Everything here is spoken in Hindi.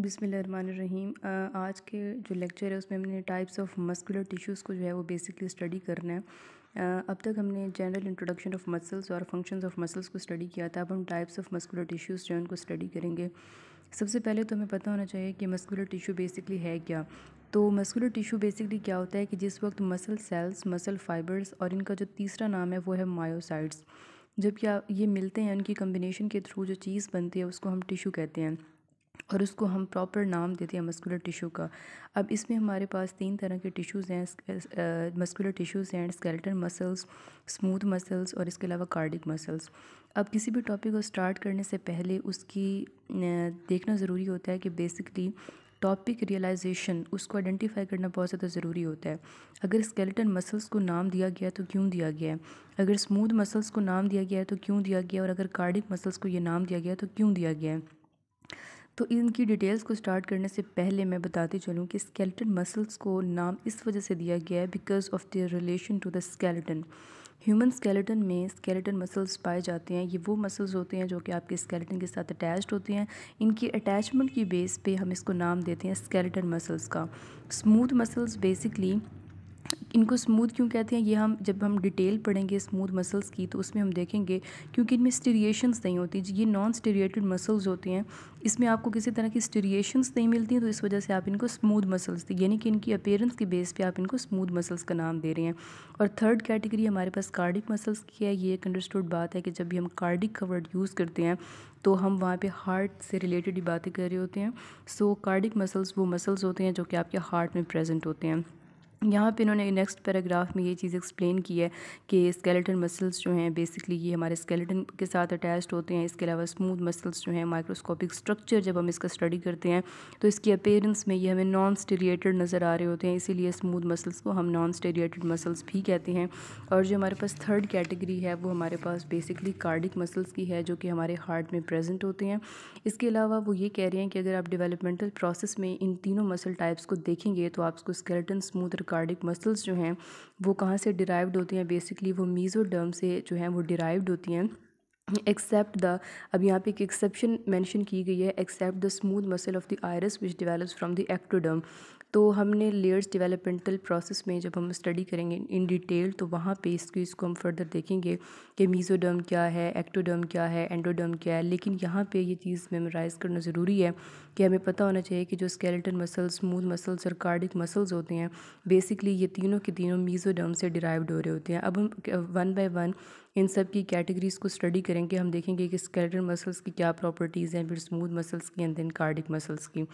बिसमीम आज के जो लेक्चर है उसमें हमने टाइप्स ऑफ मस्कुलर टिश्यूज़ को जो है वो बेसिकली स्टडी करना है अब तक हमने जनरल इंट्रोडक्शन ऑफ मसल्स और फंक्शंस ऑफ मसल्स को स्टडी किया था अब हम टाइप्स ऑफ मस्कुलर टिश्यूज़ जो है उनको स्टडी करेंगे सबसे पहले तो हमें पता होना चाहिए कि मस्कुलर टिश्यू बेसिकली है क्या तो मस्कुलर टिश्यू बेसिकली क्या होता है कि जिस वक्त मसल सेल्स मसल फाइबर्स और इनका जो तीसरा नाम है वो है मायोसाइट्स जबकि ये मिलते हैं उनकी कम्बिनेशन के थ्रू जो चीज़ बनती है उसको हम टिशू कहते हैं और उसको हम प्रॉपर नाम देते हैं मस्कुलर टिशू का अब इसमें हमारे पास तीन तरह के टिश्यूज़ हैं मस्कुलर टिश्यूज़ हैं स्केलेटन मसल्स स्मूथ मसल्स और इसके अलावा कार्डिक मसल्स अब किसी भी टॉपिक को स्टार्ट करने से पहले उसकी देखना ज़रूरी होता है कि बेसिकली टॉपिक रियलाइजेशन उसको आइडेंटिफाई करना बहुत ज़्यादा ज़रूरी होता है अगर स्केलेटन मसल्स को नाम दिया गया तो क्यों दिया गया है अगर स्मूथ मसल्स को नाम दिया गया है तो क्यों दिया गया और अगर कार्डिक मसल्स को ये नाम दिया गया तो क्यों दिया गया है तो इनकी डिटेल्स को स्टार्ट करने से पहले मैं बताती चलूँ कि स्केलेटन मसल्स को नाम इस वजह से दिया गया है because of their relation to the skeleton human skeleton में स्केलेटन मसल्स पाए जाते हैं ये वो मसल्स होते हैं जो कि आपके स्केलेटन के साथ अटैच्ड होते हैं इनकी अटैचमेंट की बेस पे हम इसको नाम देते हैं स्केलेटन मसल्स का स्मूथ मसल्स बेसिकली इनको स्मूथ क्यों कहते हैं ये हम जब हम डिटेल पढ़ेंगे स्मूथ मसल्स की तो उसमें हम देखेंगे क्योंकि इनमें स्टेरिएशंस नहीं होती ये नॉन स्टेरिएटेड मसल्स होते हैं इसमें आपको किसी तरह की स्टेरिएशंस नहीं मिलती हैं तो इस वजह से आप इनको स्मूथ मसल्स यानी कि इनकी अपेयरेंस के बेस पे आप इनको स्मूथ मसल्स का नाम दे रहे हैं और थर्ड कैटेगरी हमारे पास कार्डिक मसल्स की है ये एक अंडरस्टूड बात है कि जब भी हम कार्डिक कवर्ड यूज़ करते हैं तो हम वहाँ पे हार्ट से रिलेटेड ही बातें कर रहे होते हैं सो कार्डिक मसल्स वो मसल्स होते हैं जो कि आपके हार्ट में प्रेजेंट होते हैं यहाँ पे इन्होंने नेक्स्ट पैराग्राफ में ये चीज़ एक्सप्लेन की है कि स्केलेटन मसल्स जो हैं बेसिकली ये हमारे स्केलेटन के साथ अटैच्ड होते हैं इसके अलावा स्मूथ मसल्स जो हैं माइक्रोस्कोपिक स्ट्रक्चर जब हम इसका स्टडी करते हैं तो इसकी अपेयरेंस में ये हमें नॉन स्टेरिएटेड नज़र आ रहे होते हैं इसीलिए स्मूथ मसल्स को हम नॉन स्टेरिएटेड मसल्स भी कहते हैं और जो हमारे पास थर्ड कैटेगरी है वो हमारे पास बेसिकली कार्डिक मसल्स की है जो कि हमारे हार्ट में प्रेजेंट होते हैं इसके अलावा वो ये कह रहे हैं कि अगर आप डेवलपमेंटल प्रोसेस में इन तीनों मसल टाइप्स को देखेंगे तो आप उसको स्केलेटन स्मूथ कार्डिक मसल्स जो हैं वो कहाँ से डिराइव्ड होती हैं बेसिकली वो मीज़ोडर्म से जो हैं वो डिराइव्ड होती हैं एक्सेप्ट द अब यहाँ पे एक एक्सेप्शन मेंशन की गई है except the smooth muscle of the iris which develops from the ectoderm तो हमने लेयर्स डेवलपमेंटल प्रोसेस में जब हम स्टडी करेंगे इन डिटेल तो वहाँ पे इसको इसको हम फर्दर देखेंगे कि मीज़ोडर्म क्या है एक्टोडर्म क्या है एंडोडर्म क्या है लेकिन यहाँ पे ये चीज़ मेमोराइज़ करना ज़रूरी है कि हमें पता होना चाहिए कि जो स्केलेटन मसल्स स्मूथ मसल्स और कार्डिक मसल्स होते हैं बेसिकली ये तीनों के तीनों मीज़ोडर्म से डिराइव्ड हो रहे होते हैं अब हम वन बाय वन इन सब की कैटेगरीज़ को स्टडी करेंगे हम देखेंगे कि स्केलेटन मसल्स की क्या प्रॉपर्टीज़ हैं फिर स्मूथ मसल्स की एंड देन कार्डिक मसल्स की